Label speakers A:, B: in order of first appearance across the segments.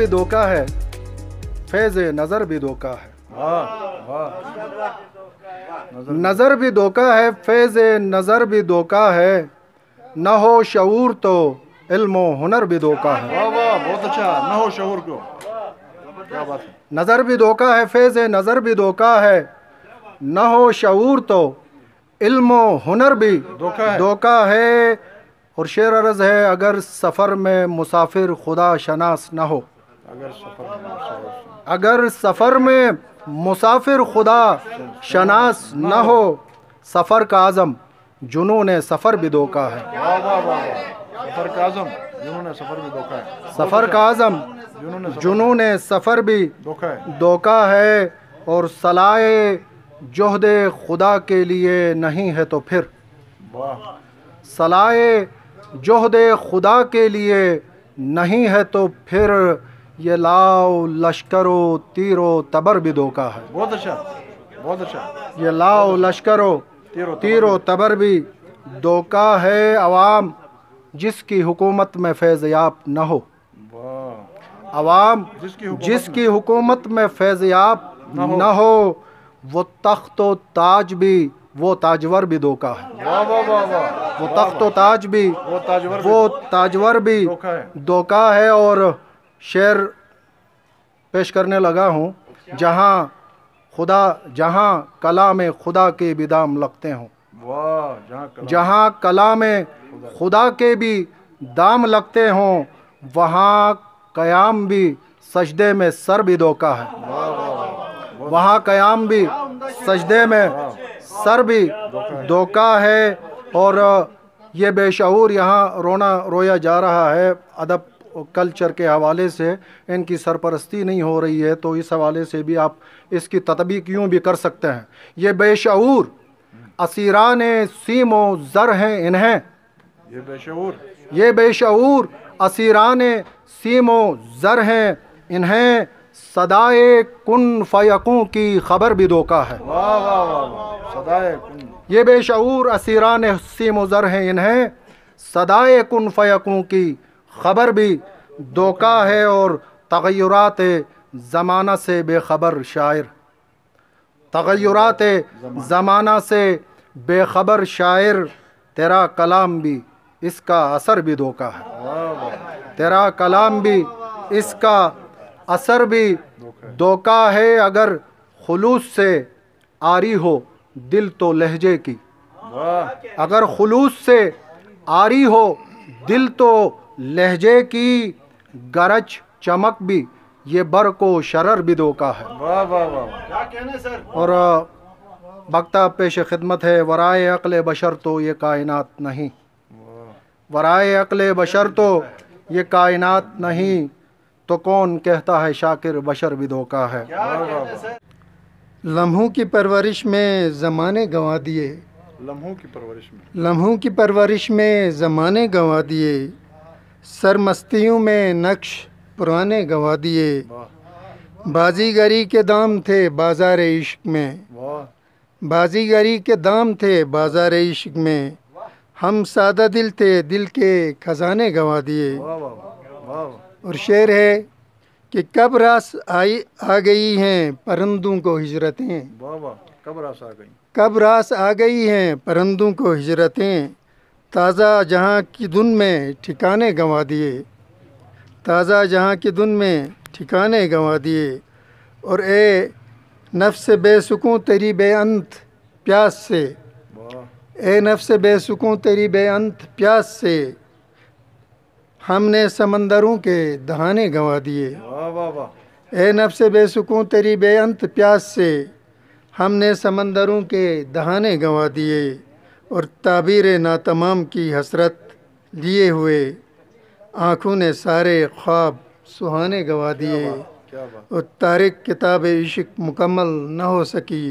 A: भी धोखा है फैज नज़र भी धोखा है नज़र भी धोखा है फैज नज़र भी धोखा है न हो शूर तो इल्मो हुनर भी धोखा है बहुत अच्छा न हो शूर को नज़र भी धोखा है फैज नज़र भी धोखा है न हो शूर तो इल्मो हुनर भी धोखा है धोखा है और शेर अर्ज़ है अगर सफ़र में मुसाफिर खुदा शनास न हो अगर सफर अगर सफ़र में मुसाफिर खुदा शनास न हो सफ़र का आज़म जुनू ने सफ़र भी धोखा है सफ़र का आज़म जुनू सफ़र भी धोखा है सफ़र का आज़म सफ़र भी धोखा है और सलाए जहद खुदा के लिए नहीं है तो फिर सलाए जहद खुदा के लिए नहीं है तो फिर ये लाओ लश्करो तीरो तबर बिदो का है बहुत अच्छा बहुत अच्छा ये लाओ लश्करो तीरो तीरो तबर भी दो का है अवाम जिसकी हुकूमत में फैज़याब न हो अवाम जिसकी हुकूमत में फैज़याब न हो वो तख्त ताज भी वो ताजवर भी दो का है वो तख्त ताज भी वो ताजवर भी दो का है और शेर पेश करने लगा हूँ जहाँ खुदा जहाँ कला में खुदा के भी दाम लगते हों जहाँ कला में खुदा के भी दाम लगते हों वहाँ कयाम भी सजदे में सर भी धोखा है वहाँ कयाम भी सजदे में सर भी धोखा है और ये बेशूर यहाँ रोना रोया जा रहा है अदब कल्चर के हवाले से इनकी सरपरस्ती नहीं हो रही है तो इस हवाले से भी आप इसकी तदबी यूँ भी कर सकते हैं ये बेशूर असीरान सीमो ज़र हैं इन्हें ये बेशूर ये बेशूर असीरान सीमो ज़र हैं इन्हें सदाए कन फ़यकों की ख़बर भी धोखा है सदाए ये बेशूर असीरान सीमो ज़र हैं इन्हें सदाए कन फ़यकों की खबर भी धोखा है और तगैरत ज़माना से बेखबर शायर तगैरत ज़माना से बेखबर शायर तेरा कलाम भी इसका असर भी धोखा है तेरा कलाम भी इसका असर भी धोखा है अगर खलूस से आरी हो दिल तो लहजे की अगर खलूस से आरी हो दिल तो लहजे की गरज चमक भी ये बर को शरर बिदो का है वाह वाह वाह और भक्ता पेश खिदमत है वराय अकल बशर तो ये कायनात नहीं वराय अकल बशर तो ये कायनात नहीं तो कौन कहता है शाकिर बशर विदो का है
B: लम्हों की परवरिश में ज़माने गंवा दिए लम्हों की परवरिश में लम्हों की परवरिश में ज़माने गंवा दिए सरमस्तियों में नक्श पुराने गवा दिए बाजीगरी के दाम थे बाजार इश्क में बाजीगरी के दाम थे बाजार इश्क में हम सादा दिल थे दिल के खजाने गवा दिए
A: और
B: शेर है कि कब रास आई आ गई हैं परंदों को हिजरतें
A: कब रास आ गई
B: कब रास आ गई हैं परंदों को हिजरतें ताज़ा जहाँ की धुन में ठिकाने गंवा दिए ताज़ा जहाँ की धुन में ठिकाने गंवा दिए और ए नफ्स बेसुकूँ तेरी बेअंत प्यास से ए नफ्स बेसुकूँ तेरी बेअंत प्यास से हमने समंदरों के दहाने गंवा दिए ए नफ्स बेसुकूँ तेरी बेअंत प्यास से हमने समंदरों के दहाने गंवा दिए और ताबीर नातमाम की हसरत लिए हुए आँखों ने सारे ख्वाब सुहाने गवा दिए और तारिक किताब इश्क मुकम्मल न हो सकी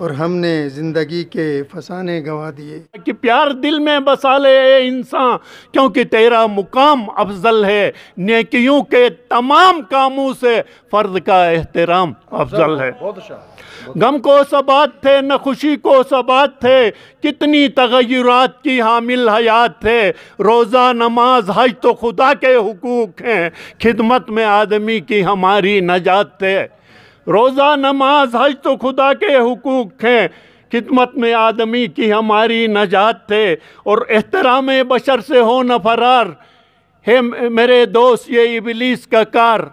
B: और हमने ज़िंदगी के फसाने गवा दिए
C: कि प्यार दिल में बसा ले इंसान क्योंकि तेरा मुकाम अफजल है नेकियों के तमाम कामों से फ़र्द का एहतराम अफजल है अच्छा, गम को सबात थे न खुशी को सबात थे कितनी तगैरत की हामिल हयात थे रोज़ा नमाज हज तो खुदा के हकूक़ हैं खिदमत में आदमी की हमारी नजात थे रोज़ा नमाज हज तो खुदा के हकूक़ हैं खिदमत में आदमी की हमारी नजात थे और एहतराम बशर से हो न फरार है मेरे दोस्त ये इबलीस का कार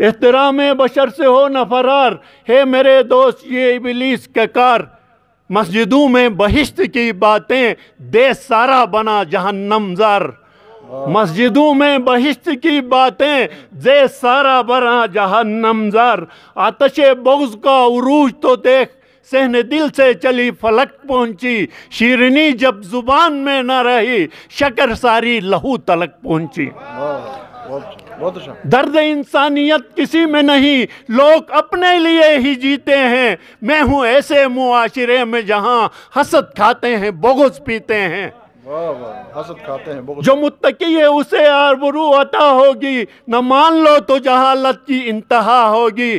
C: एहतराम बशर से हो न फरार है मेरे दोस्त ये इबलीस का कार मस्जिदों में बहिश्त की बातें दे सारा बना जहन्नमजार मस्जिदों में बहिश्त की बातें जे सारा बरा नमजर आतशे बोज का उरूज तो देख सहन दिल से चली फलक पहुंची शीरनी जब जुबान में न रही शकर सारी लहू तलक पहुंची दर्द इंसानियत किसी में नहीं लोग अपने लिए ही जीते हैं मैं हूं ऐसे मुआशरे में जहां हसद खाते हैं बोगस पीते हैं
A: जो
C: मुतकी है उसे आरबरू अता होगी न मान लो तो जहालत की इंतहा होगी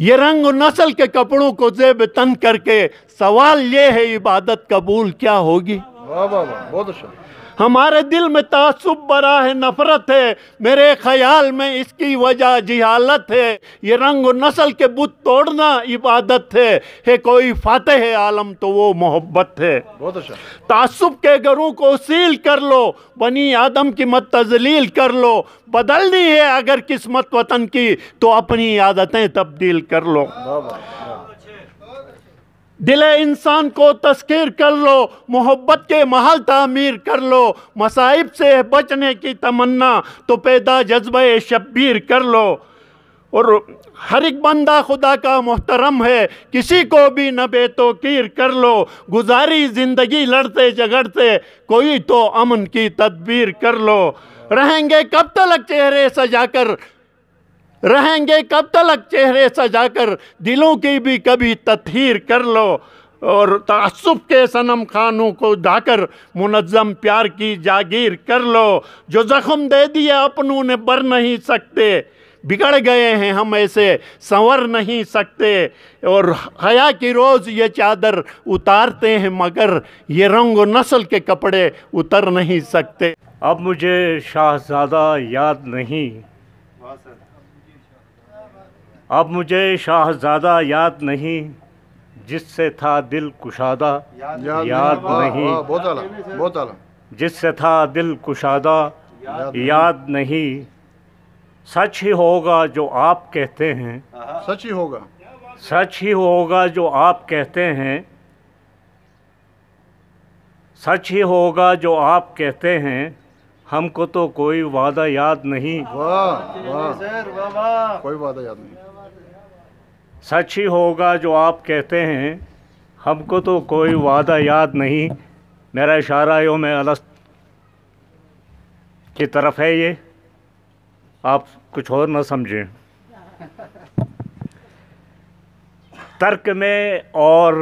C: ये रंग नस्ल के कपड़ों को जेब तन करके सवाल ये है इबादत कबूल क्या होगी
A: बहुत अच्छा।
C: हमारे दिल में तासुब बरा है नफरत है मेरे ख्याल में इसकी वजह जिहालत है ये रंग नस्ल के बुत तोड़ना इबादत है है कोई फातह है आलम तो वो मोहब्बत है बहुत अच्छा तासुब के घरों को सील कर लो बनी आदम की मत तजलील कर लो बदलनी है अगर किस्मत वतन की तो अपनी आदतें तब्दील कर लो दिले इंसान को तस्कर कर लो मोहब्बत के महल तामीर कर लो मसाइब से बचने की तमन्ना तो पैदा जज्ब शब्बीर कर लो और हर एक बंदा खुदा का मोहतरम है किसी को भी न बेतोकीर कर लो गुजारी ज़िंदगी लड़ते झगड़ते कोई तो अमन की तदबीर कर लो रहेंगे कब तक चेहरे सजाकर रहेंगे कब तलक चेहरे सजाकर दिलों की भी कभी तथहीर कर लो और तसब के सनम खानों को ढाकर मुनज़म प्यार की जागीर कर लो जो ज़ख्म दे दिए अपनों ने बर नहीं सकते बिगड़ गए हैं हम ऐसे संवर नहीं सकते और हया की रोज़ ये चादर उतारते हैं मगर ये रंग नस्ल के कपड़े उतर नहीं सकते अब मुझे शाहजादा
D: याद नहीं अब मुझे शाहजादा याद नहीं जिससे था दिल कुशादा याद, याद, याद नहीं, नहीं।
A: बहुत बहुत
D: जिससे था दिल कुशादा याद, याद नहीं सच ही होगा जो आप कहते हैं सच ही होगा सच ही होगा जो आप कहते हैं सच ही होगा जो आप कहते हैं हमको तो कोई वादा याद नहीं वाह
A: वाह कोई वादा याद नहीं
D: सच ही होगा जो आप कहते हैं हमको तो कोई वादा याद नहीं मेरा इशारा यो में अलस की तरफ है ये आप कुछ और ना समझें तर्क में और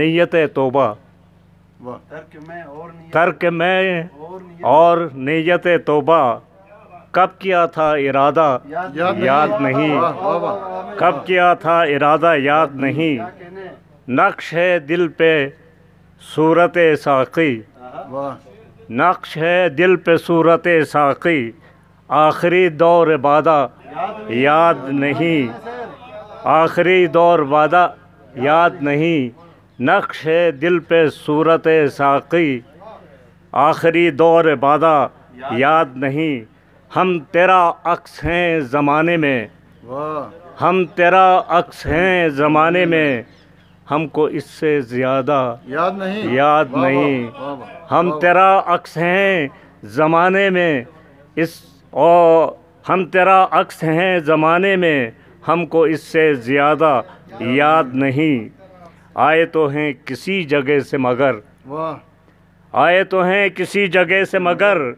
D: नियत तोबा
C: तर्क में और
D: तर्क में और तोबा कब किया था इरादा याद, याद, नहीं, कब किया था इरादा याद नहीं नक्श है दिल पे सूरत साकी नक्श है दिल पे सूरत साकी आखिरी दौर वादा याद नहीं आखिरी दौर वादा याद नहीं नक्श है दिल पे सूरत साकी आखिरी दौर वादा याद नहीं हम तेरा अक्स हैं ज़माने में हम तेरा अक्स हैं ज़माने में हमको इससे ज़्यादा याद नहीं याद नहीं हम तेरा अक्स हैं ज़माने में इस और हम तेरा अक्स हैं ज़माने में हमको इससे ज़्यादा याद नहीं आए तो हैं किसी जगह से मगर आए तो हैं किसी जगह से मगर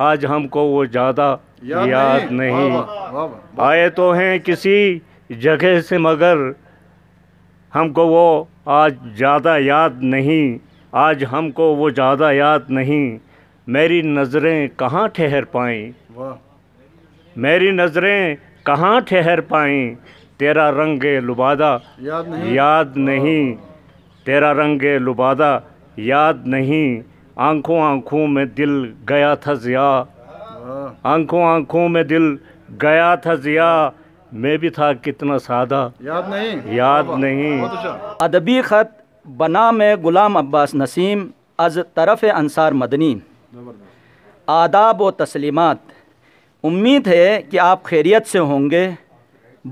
D: आज हमको वो ज़्यादा याद, नहीं, आए तो हैं किसी जगह से मगर हमको वो आज ज़्यादा याद नहीं आज हमको वो ज़्यादा याद नहीं मेरी नज़रें कहाँ ठहर पाएँ मेरी नज़रें कहाँ ठहर पाएँ तेरा रंग लुबादा
A: याद नहीं, याद
D: नहीं। तेरा रंग लुबादा याद नहीं आंखों आंखों में दिल गया था ज़िया आंखों आंखों में दिल गया था ज़िया मैं भी था
E: कितना सादा
A: याद नहीं याद नहीं अच्छा।
E: अदबी ख़त बना में ग़ुलाम अब्बास नसीम अज तरफ़ अंसार मदनी आदाब व तस्लिमात उम्मीद है कि आप खैरियत से होंगे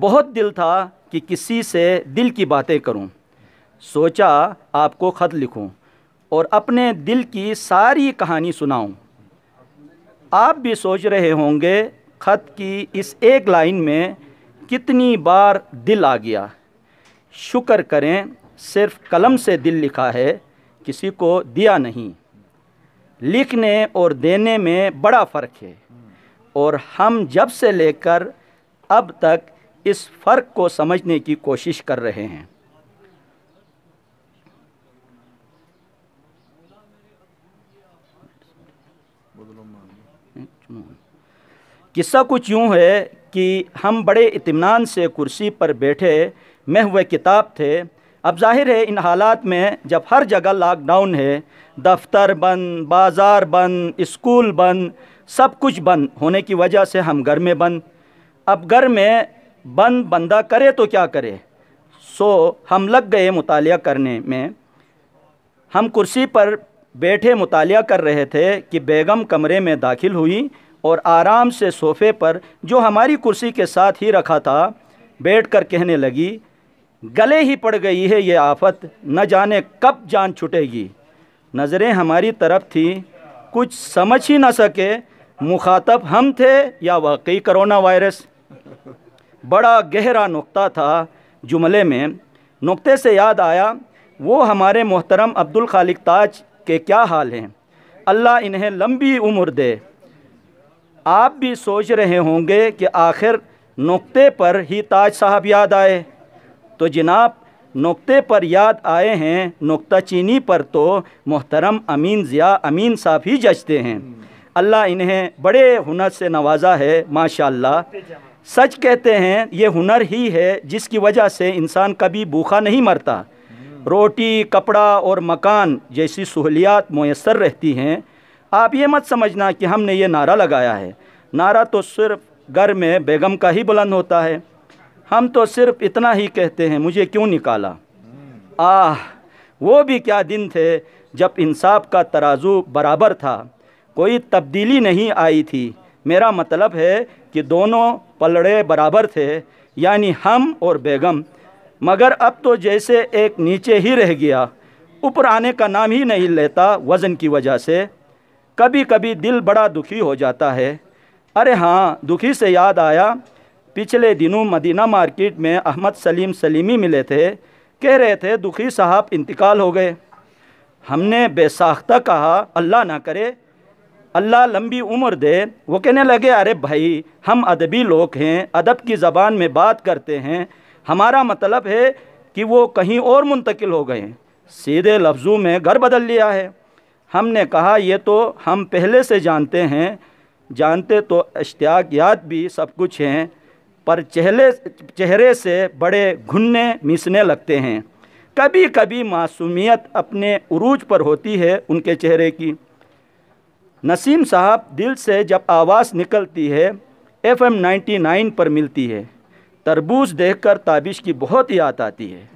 E: बहुत दिल था कि किसी से दिल की बातें करूं सोचा आपको ख़त लिखूं और अपने दिल की सारी कहानी सुनाऊं। आप भी सोच रहे होंगे ख़त की इस एक लाइन में कितनी बार दिल आ गया शुक्र करें सिर्फ कलम से दिल लिखा है किसी को दिया नहीं लिखने और देने में बड़ा फ़र्क है और हम जब से लेकर अब तक इस फ़र्क को समझने की कोशिश कर रहे हैं किस्सा कुछ यूँ है कि हम बड़े इतमान से कुर्सी पर बैठे मैं हुए किताब थे अब जाहिर है इन हालात में जब हर जगह लॉकडाउन है दफ्तर बंद बाज़ार बंद स्कूल बंद सब कुछ बंद होने की वजह से हम घर में बंद अब घर में बंद बंदा करे तो क्या करे सो हम लग गए मुताल करने में हम कुर्सी पर बैठे मुताल कर रहे थे कि बेगम कमरे में दाखिल हुई और आराम से सोफ़े पर जो हमारी कुर्सी के साथ ही रखा था बैठ कर कहने लगी गले ही पड़ गई है ये आफत न जाने कब जान छुटेगी नज़रें हमारी तरफ थी कुछ समझ ही ना सके मुखातब हम थे या वाकई करोना वायरस बड़ा गहरा नुक्ता था जुमले में नुक्ते से याद आया वो हमारे मोहतरम अब्दुल खालिक ताज के क्या हाल हैं अल्लाह इन्हें लंबी उम्र दे आप भी सोच रहे होंगे कि आखिर नुक्ते पर ही ताज साहब याद आए तो जनाब नुक्ते पर याद आए हैं नुक्ता चीनी पर तो मोहतरम अमीन ज़िया अमीन साहब ही जचते हैं अल्लाह इन्हें बड़े हुनर से नवाजा है माशा सच कहते हैं ये हुनर ही है जिसकी वजह से इंसान कभी भूखा नहीं मरता रोटी कपड़ा और मकान जैसी सहूलियात मैसर रहती हैं आप ये मत समझना कि हमने ये नारा लगाया है नारा तो सिर्फ घर में बेगम का ही बुलंद होता है हम तो सिर्फ इतना ही कहते हैं मुझे क्यों निकाला आह वो भी क्या दिन थे जब इंसाफ का तराजू बराबर था कोई तब्दीली नहीं आई थी मेरा मतलब है कि दोनों पलड़े बराबर थे यानी हम और बेगम मगर अब तो जैसे एक नीचे ही रह गया ऊपर आने का नाम ही नहीं लेता वज़न की वजह से कभी कभी दिल बड़ा दुखी हो जाता है अरे हाँ दुखी से याद आया पिछले दिनों मदीना मार्केट में अहमद सलीम सलीमी मिले थे कह रहे थे दुखी साहब इंतकाल हो गए हमने बेसाख्ता कहा अल्लाह ना करे अल्लाह लंबी उम्र दे वो कहने लगे अरे भाई हम अदबी लोग हैं अदब की ज़बान में बात करते हैं हमारा मतलब है कि वो कहीं और मुंतकिल हो गए सीधे लफ्ज़ों में घर बदल लिया है हमने कहा ये तो हम पहले से जानते हैं जानते तो इश्तियाकियात भी सब कुछ हैं पर चेहरे चेहरे से बड़े घुन्ने मिसने लगते हैं कभी कभी मासूमियत अपने उरूज पर होती है उनके चेहरे की नसीम साहब दिल से जब आवाज़ निकलती है एफएम 99 पर मिलती है तरबूज देखकर ताबिश की बहुत याद आती है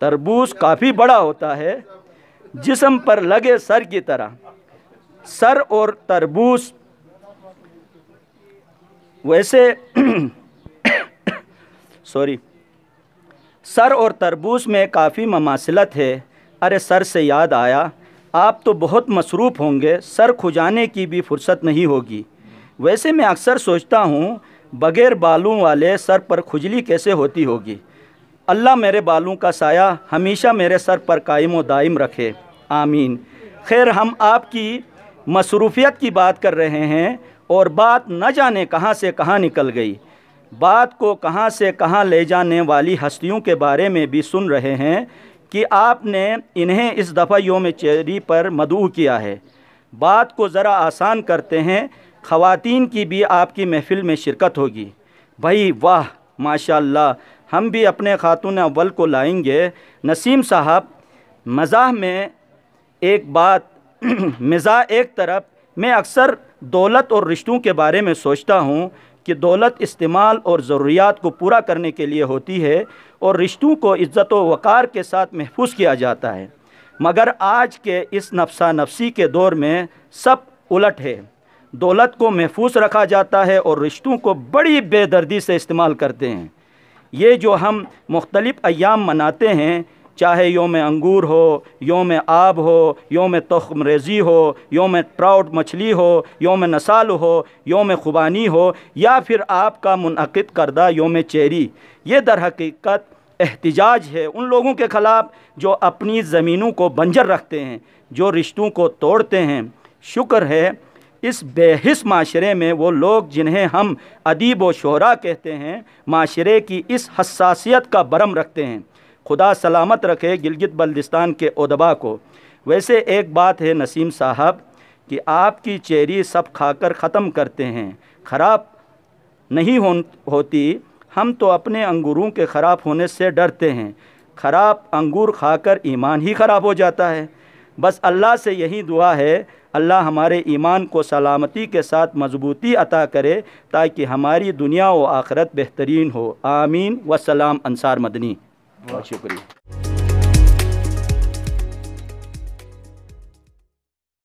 E: तरबूज काफ़ी बड़ा होता है जिसम पर लगे सर की तरह सर और तरबूज वैसे सॉरी सर और तरबूज में काफ़ी ममासिलत है अरे सर से याद आया आप तो बहुत मसरूफ़ होंगे सर खुजाने की भी फुर्सत नहीं होगी वैसे मैं अक्सर सोचता हूँ बग़ैर बालों वाले सर पर खुजली कैसे होती होगी अल्लाह मेरे बालों का साया हमेशा मेरे सर पर कायम व दायम रखे आमीन खैर हम आपकी मसरूफियत की बात कर रहे हैं और बात न जाने कहाँ से कहाँ निकल गई बात को कहाँ से कहाँ ले जाने वाली हस्तियों के बारे में भी सुन रहे हैं कि आपने इन्हें इस दफ़ा योम चेरी पर मदू किया है बात को ज़रा आसान करते हैं ख़वातीन की भी आपकी महफ़िल में शिरकत होगी भाई वाह माशा हम भी अपने ख़ातून अव्वल को लाएंगे नसीम साहब मजा में एक बात मिज़ा एक तरफ मैं अक्सर दौलत और रिश्तों के बारे में सोचता हूँ कि दौलत इस्तेमाल और ज़रूरियात को पूरा करने के लिए होती है और रिश्तों को इज़्ज़त वक़ार के साथ महफूज किया जाता है मगर आज के इस नफसा नफसी के दौर में सब उलट है दौलत को महफूज रखा जाता है और रिश्तों को बड़ी बेदर्दी से इस्तेमाल करते हैं ये जो हम मुख्तलिफ़ अयाम मनाते हैं चाहे योम अंगूर हो योम आब हो योम तखम रेजी हो योम ट्राउट मछली हो योम नसाल हो योम खुबानी हो या फिर आपका मनद करदा योम चेरी ये दर हकीकत एहतजाज है उन लोगों के ख़िलाफ़ जो अपनी ज़मीनों को बंजर रखते हैं जो रिश्तों को तोड़ते हैं शुक्र है इस बेहिस माशरे में वो लोग जिन्हें हम अदीब व शहरा कहते हैं माशरे की इस हसासीत का बरम रखते हैं खुदा सलामत रखे गिलगित बल्दिस्तान के उदबा को वैसे एक बात है नसीम साहब कि आपकी चेरी सब खाकर ख़त्म करते हैं ख़राब नहीं हो होती हम तो अपने अंगूरों के ख़राब होने से डरते हैं ख़राब अंगूर खाकर ईमान ही ख़राब हो जाता है बस अल्लाह से यही दुआ है अल्लाह हमारे ईमान को सलामती के साथ मजबूती अता करे ताकि हमारी दुनिया व आखरत बेहतरीन हो आमीन व सलाम अंसार मदनी बहुत शुक्रिया